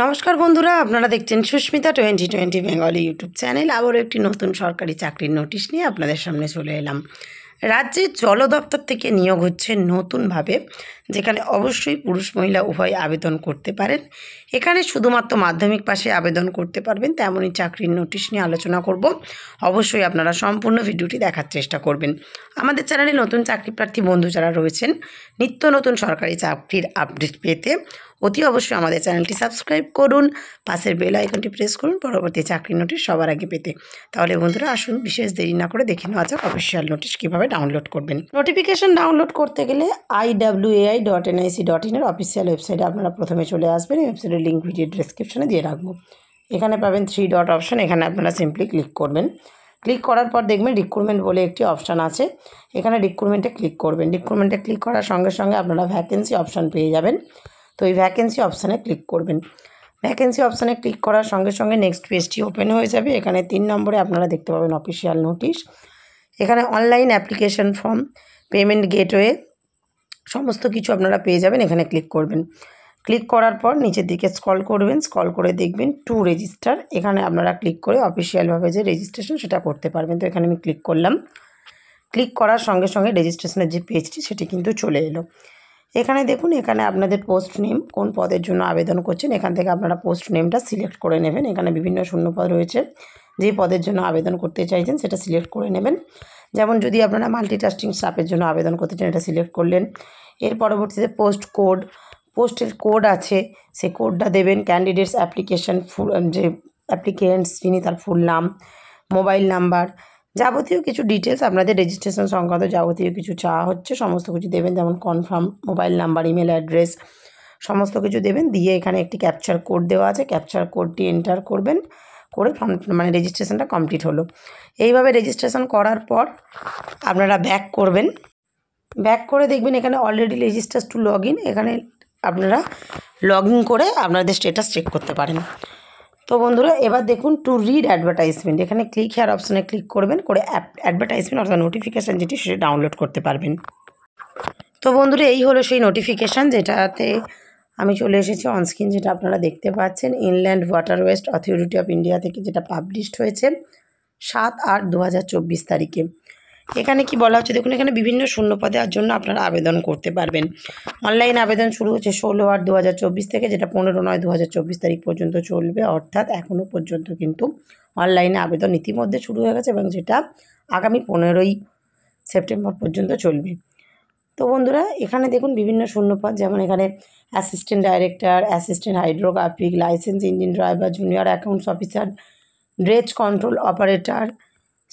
নমস্কার বন্ধুরা আপনারা দেখছেন Susmita twenty twenty Bengali YouTube channel আবারও একটি নতুন সরকারি চাকরির নোটিশ নিয়ে আপনাদের সামনে চলে এলাম রাজ্যে জল দপ্তর থেকে নিয়োগ হচ্ছে নতুনভাবে যেখানে অবশ্যই পুরুষ মহিলা উভয় আবেদন করতে পারেন এখানে শুধুমাত্র মাধ্যমিক পাশে আবেদন করতে পারবেন তেমনই চাকরির নোটিশ নিয়ে আলোচনা করব অবশ্যই আপনারা সম্পূর্ণ ভিডিওটি দেখার চেষ্টা করবেন আমাদের চ্যানেলে নতুন চাকরি প্রার্থী বন্ধু যারা রয়েছেন নিত্য নতুন সরকারি চাকরির আপডেট পেতে অতি অবশ্যই আমাদের চ্যানেলটি সাবস্ক্রাইব করুন পাশের বেল আইকনটি প্রেস করুন পরবর্তী চাকরি নোটিশ সবার আগে পেতে তাহলে বন্ধুরা আসুন বিশেষ দেরি না করে দেখে নেওয়া যাক অফিসিয়াল নোটিশ কীভাবে ডাউনলোড করবেন নোটিফিকেশন ডাউনলোড করতে গেলে আইডাব্লিউএআই ডট এনআইসি ডট ইনের অফিসিয়াল ওয়েবসাইটে আপনারা প্রথমে চলে আসবেন ওয়েবসাইটের লিঙ্ক ভিডিও ডিসক্রিপশনে দিয়ে রাখবো এখানে পাবেন থ্রি ডট অপশন এখানে আপনারা সিম্পলি ক্লিক করবেন ক্লিক করার পর দেখবেন রিক্রুটমেন্ট বলে একটি অপশান আছে এখানে রিক্রুটমেন্টে ক্লিক করবেন রিক্রুটমেন্টে ক্লিক করার সঙ্গে সঙ্গে আপনারা ভ্যাকেন্সি অপশান পেয়ে যাবেন তো এই ভ্যাকেন্সি অপশানে ক্লিক করবেন ভ্যাকেন্সি অপশানে ক্লিক করার সঙ্গে সঙ্গে নেক্সট পেজটি ওপেন হয়ে যাবে এখানে তিন নম্বরে আপনারা দেখতে পাবেন অফিসিয়াল নোটিশ এখানে online application form payment gateway সমস্ত কিছু আপনারা পেয়ে যাবেন এখানে ক্লিক করবেন ক্লিক করার পর নিচের দিকে স্কল করবেন স্কল করে দেখবেন টু রেজিস্টার এখানে আপনারা ক্লিক করে অফিসিয়ালভাবে যে রেজিস্ট্রেশন সেটা করতে পারবেন তো এখানে আমি ক্লিক করলাম ক্লিক করার সঙ্গে সঙ্গে রেজিস্ট্রেশনের যে পেজটি সেটি কিন্তু চলে এলো এখানে দেখুন এখানে আপনাদের পোস্ট নেম কোন পদের জন্য আবেদন করছেন এখান থেকে আপনারা পোস্ট নেমটা সিলেক্ট করে নেবেন এখানে বিভিন্ন শূন্যপদ রয়েছে যে পদের জন্য আবেদন করতে চাইছেন সেটা সিলেক্ট করে নেবেন যেমন যদি আপনারা মাল্টিটাস্কিং স্টাফের জন্য আবেদন করতে চান এটা সিলেক্ট করলেন এর পরবর্তীতে পোস্ট কোড পোস্টের কোড আছে সেই কোডটা দেবেন ক্যান্ডিডেটস অ্যাপ্লিকেশন ফুল যে অ্যাপ্লিকেন্টস যিনি তার ফুল নাম মোবাইল নাম্বার যাবতীয় কিছু ডিটেলস আপনাদের রেজিস্ট্রেশন সংক্রান্ত যাবতীয় কিছু চাওয়া হচ্ছে সমস্ত কিছু দেবেন যেমন confirm mobile number email address সমস্ত কিছু দেবেন দিয়ে এখানে একটি ক্যাপচার কোড দেওয়া আছে ক্যাপচার কোডটি এন্টার করবেন করে ফর্ম মানে রেজিস্ট্রেশনটা কমপ্লিট হলো এইভাবে রেজিস্ট্রেশন করার পর আপনারা ব্যাক করবেন ব্যাক করে দেখবেন এখানে অলরেডি রেজিস্টার্স টু লগ এখানে আপনারা লগ করে আপনাদের স্টেটাস চেক করতে পারেন তো বন্ধুরা এবার দেখুন টু রিড অ্যাডভার্টাইজমেন্ট এখানে ক্লিক হেয়ার অপশানে ক্লিক করবেন করে অ্যাপ অ্যাডভার্টাইজমেন্ট অর্থাৎ নোটিফিকেশান যেটি সেটি ডাউনলোড করতে পারবেন তো বন্ধুরা এই হলো সেই নোটিফিকেশান যেটাতে আমি চলে এসেছি অনস্ক্রিন যেটা আপনারা দেখতে পাচ্ছেন inland water west authority of India থেকে যেটা পাবলিশড হয়েছে সাত আট দু তারিখে এখানে কি বলা হচ্ছে দেখুন এখানে বিভিন্ন শূন্য আর জন্য আপনারা আবেদন করতে পারবেন অনলাইন আবেদন শুরু হচ্ছে ষোলো আট দু থেকে যেটা পনেরো নয় দু তারিখ পর্যন্ত চলবে অর্থাৎ এখনও পর্যন্ত কিন্তু অনলাইনে আবেদন ইতিমধ্যে শুরু হয়ে গেছে এবং যেটা আগামী পনেরোই সেপ্টেম্বর পর্যন্ত চলবে তো বন্ধুরা এখানে দেখুন বিভিন্ন শূন্যপদ যেমন এখানে assistant director assistant hydrographic license engine driver junior accounts officer dredge control operator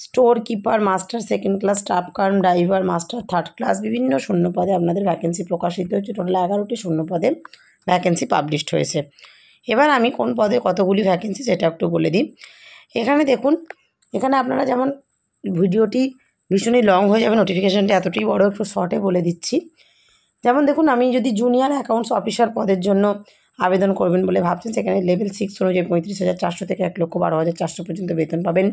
store keeper master second class staff car driver master third class বিভিন্ন শূন্য পদে আপনাদের ভ্যাকেন্সি প্রকাশিত হয়েছে টোটাল এগারোটি শূন্য পদে ভ্যাকেন্সি পাবলিশড হয়েছে এবার আমি কোন পদে কতগুলি ভ্যাকেন্সি সেটা একটু বলে দিই এখানে দেখুন এখানে আপনারা যেমন ভিডিওটি ভীষণই লং হয়ে যাবে নোটিফিকেশানটা এতটাই বড় একটু শর্টে বলে দিচ্ছি যেমন দেখুন আমি যদি জুনিয়র অ্যাকাউন্টস অফিসার পদের জন্য আবেদন করবেন বলে ভাবছেন সেখানে লেভেল সিক্স অনুযায়ী পঁয়ত্রিশ হাজার চারশো থেকে এক লক্ষ বারো হাজার চারশো পর্যন্ত বেতন পাবেন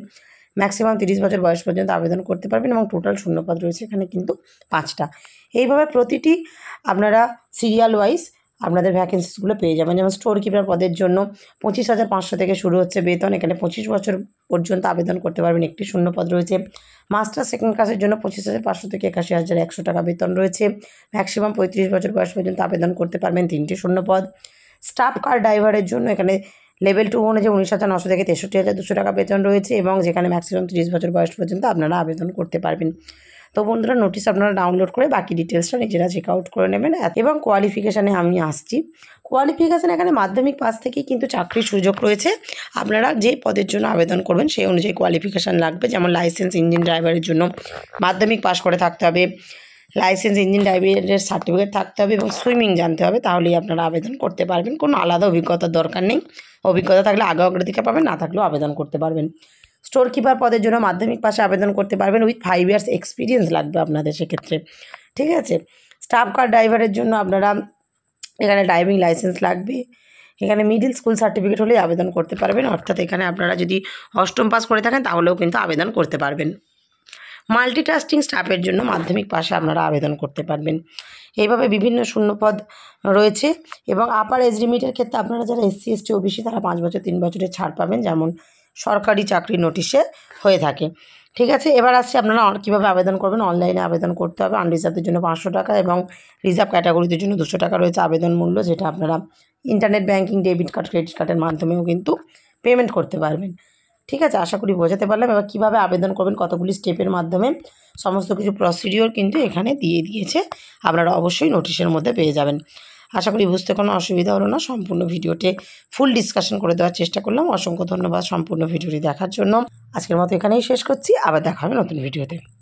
ম্যাক্সিমাম তিরিশ বছর বয়স পর্যন্ত আবেদন করতে পারবেন এবং টোটাল শূন্যপদ রয়েছে এখানে কিন্তু পাঁচটা এইভাবে প্রতিটি আপনারা সিরিয়াল ওয়াইজ আপনাদের ভ্যাকেন্সিসগুলো পেয়ে যাবেন যেমন স্টোর কিপার পদের জন্য পঁচিশ হাজার পাঁচশো থেকে শুরু হচ্ছে বেতন এখানে পঁচিশ বছর পর্যন্ত আবেদন করতে পারবেন একটি শূন্য পদ রয়েছে মাস্টার সেকেন্ড ক্লাসের জন্য পঁচিশ হাজার পাঁচশো থেকে একাশি হাজার একশো টাকা বেতন রয়েছে ম্যাক্সিমাম পঁয়ত্রিশ বছর বয়স পর্যন্ত আবেদন করতে পারবেন তিনটি শূন্য পদ স্টাফ কার ড্রাইভারের জন্য এখানে লেভেল টু অনুযায়ী উনিশ হাজার নশো থেকে তেষট্টি হাজার দুশো টাকা বেতন রয়েছে এবং যেখানে ম্যাক্সিমাম তিরিশ বছর বয়স পর্যন্ত আপনারা আবেদন করতে পারবেন তো বন্ধুরা নোটিশ আপনারা ডাউনলোড করে বাকি ডিটেলসটা নিজেরা চেক আউট করে নেবেন এবং কোয়ালিফিকেশানে আমি আসছি কোয়ালিফিকেশান এখানে মাধ্যমিক পাস থেকেই কিন্তু চাকরির সুযোগ রয়েছে আপনারা যে পদের জন্য আবেদন করবেন সেই অনুযায়ী কোয়ালিফিকেশান লাগবে যেমন লাইসেন্স ইঞ্জিন ড্রাইভারের জন্য মাধ্যমিক পাস করে থাকতে হবে লাইসেন্স ইঞ্জিন ড্রাইভিংয়ের সার্টিফিকেট থাকতে হবে এবং সুইমিং জানতে হবে তাহলেই আপনারা আবেদন করতে পারবেন কোনো আলাদা অভিজ্ঞতার দরকার নেই অভিজ্ঞতা থাকলে আগে অগ্রাধিকার পাবেন না থাকলেও আবেদন করতে পারবেন স্টোর কিপার পদের জন্য মাধ্যমিক পাশে আবেদন করতে পারবেন উইথ ফাইভ ইয়ার্স এক্সপিরিয়েন্স লাগবে আপনাদের সেক্ষেত্রে ঠিক আছে স্টাফ কার ড্রাইভারের জন্য আপনারা এখানে ড্রাইভিং লাইসেন্স লাগবে এখানে মিডিল স্কুল সার্টিফিকেট হলেই আবেদন করতে পারবেন অর্থাৎ এখানে আপনারা যদি অষ্টম পাস করে থাকেন তাহলেও কিন্তু আবেদন করতে পারবেন মাল্টিটাস্কিং স্টাফের জন্য মাধ্যমিক পাশে আপনারা আবেদন করতে পারবেন এইভাবে বিভিন্ন শূন্যপদ রয়েছে এবং আপার এজ লিমিটের ক্ষেত্রে আপনারা যারা এসসি এসটি ওবিসি তারা পাঁচ বছর তিন বছরের ছাড় পাবেন যেমন সরকারি চাকরি নোটিশে হয়ে থাকে ঠিক আছে এবার আসছে আপনারা কীভাবে আবেদন করবেন অনলাইনে আবেদন করতে হবে আনরিজার্ভের জন্য পাঁচশো টাকা এবং রিজার্ভ ক্যাটাগরিদের জন্য দুশো টাকা রয়েছে আবেদন মূল্য যেটা আপনারা internet banking debit card credit কার্ডের মাধ্যমেও কিন্তু পেমেন্ট করতে পারবেন ঠিক আছে আশা করি বোঝাতে পারলাম এবার কীভাবে আবেদন করবেন কতগুলি স্টেপের মাধ্যমে সমস্ত কিছু প্রসিডিওর কিন্তু এখানে দিয়ে দিয়েছে আপনারা অবশ্যই নোটিশের মধ্যে পেয়ে যাবেন আশা করি বুঝতে কোনো অসুবিধা হলো না সম্পূর্ণ ভিডিওটি ফুল ডিসকাশন করে দেওয়ার চেষ্টা করলাম অসংখ্য ধন্যবাদ সম্পূর্ণ ভিডিওটি দেখার জন্য আজকের মতো এখানেই শেষ করছি আবার দেখা হবে নতুন ভিডিওতে